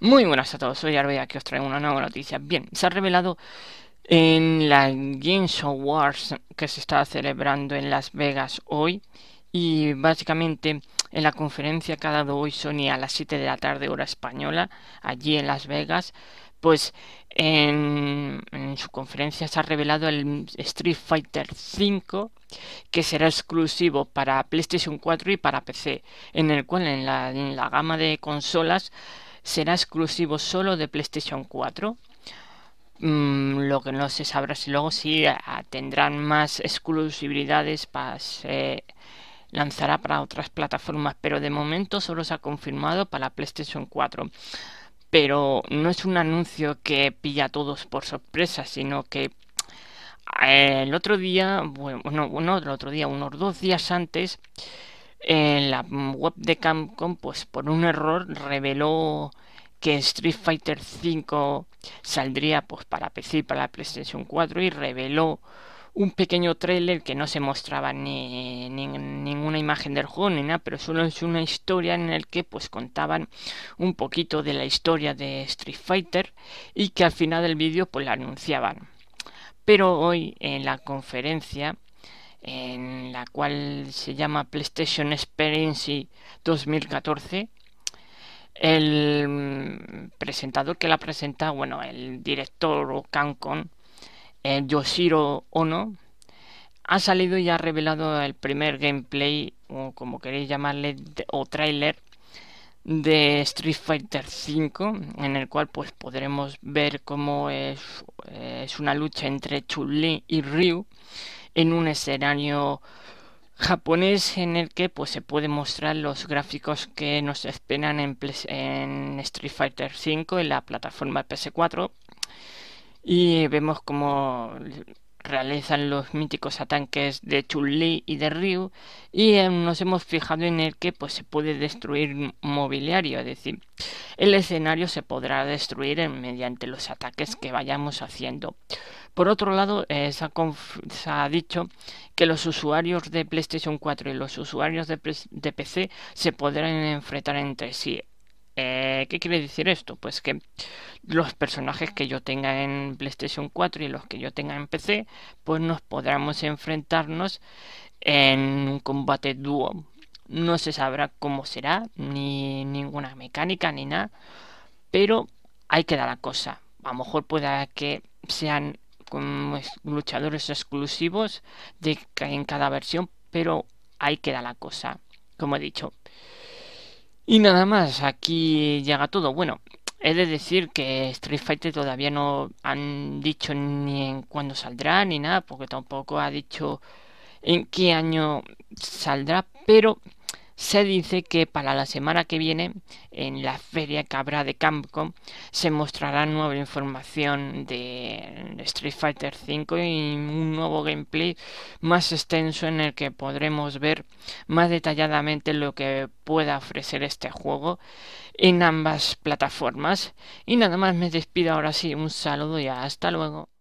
Muy buenas a todos, soy Arbea, que os traigo una nueva noticia. Bien, se ha revelado en la Games Wars que se está celebrando en Las Vegas hoy y básicamente en la conferencia que ha dado hoy Sony a las 7 de la tarde hora española, allí en Las Vegas, pues en, su conferencia se ha revelado el Street Fighter V que será exclusivo para PlayStation 4 y para PC, en el cual en la gama de consolas será exclusivo solo de PlayStation 4. Mm, lo que no se sabrá si luego si tendrán más exclusividades para se lanzará para otras plataformas, pero de momento solo se ha confirmado para PlayStation 4. Pero no es un anuncio que pilla a todos por sorpresa, sino que eh, el otro día, bueno, no, el otro día, unos dos días antes, en la web de Capcom, pues por un error, reveló que Street Fighter V saldría pues, para PC y para la PlayStation 4 y reveló un pequeño trailer que no se mostraba ni, ninguna imagen del juego ni nada, pero solo es una historia en la que pues contaban un poquito de la historia de Street Fighter y que al final del vídeo pues la anunciaban. Pero hoy en la conferencia en la cual se llama PlayStation Experience 2014. El presentador que la presenta, bueno, el director o Cancon, eh, Yoshiro Ono, ha salido y ha revelado el primer gameplay, o como queréis llamarle, o tráiler de Street Fighter V, en el cual pues podremos ver cómo es, es una lucha entre Chun-Li y Ryu, en un escenario japonés en el que pues se puede mostrar los gráficos que nos esperan en, en Street Fighter V en la plataforma PS4 y vemos como realizan los míticos ataques de Chun-Li y de Ryu y em, nos hemos fijado en el que pues, se puede destruir mobiliario, es decir, el escenario se podrá destruir mediante los ataques que vayamos haciendo. Por otro lado, eh, se, ha dicho que los usuarios de PlayStation 4 y los usuarios de PC se podrán enfrentar entre sí. Eh, ¿Qué quiere decir esto? Pues que los personajes que yo tenga en PlayStation 4 y los que yo tenga en PC, pues nos podremos enfrentarnos en un combate dúo. No se sabrá cómo será, ni ninguna mecánica, ni nada, pero hay que dar la cosa. A lo mejor pueda que sean como luchadores exclusivos de, en cada versión, pero hay que dar la cosa. Como he dicho, y nada más, aquí llega todo. Bueno, he de decir que Street Fighter todavía no han dicho ni en cuándo saldrá ni nada, porque tampoco ha dicho en qué año saldrá, pero se dice que para la semana que viene, en la feria que habrá de Capcom, se mostrará nueva información de Street Fighter V y un nuevo gameplay más extenso en el que podremos ver más detalladamente lo que pueda ofrecer este juego en ambas plataformas. Y nada más me despido ahora sí, un saludo y hasta luego.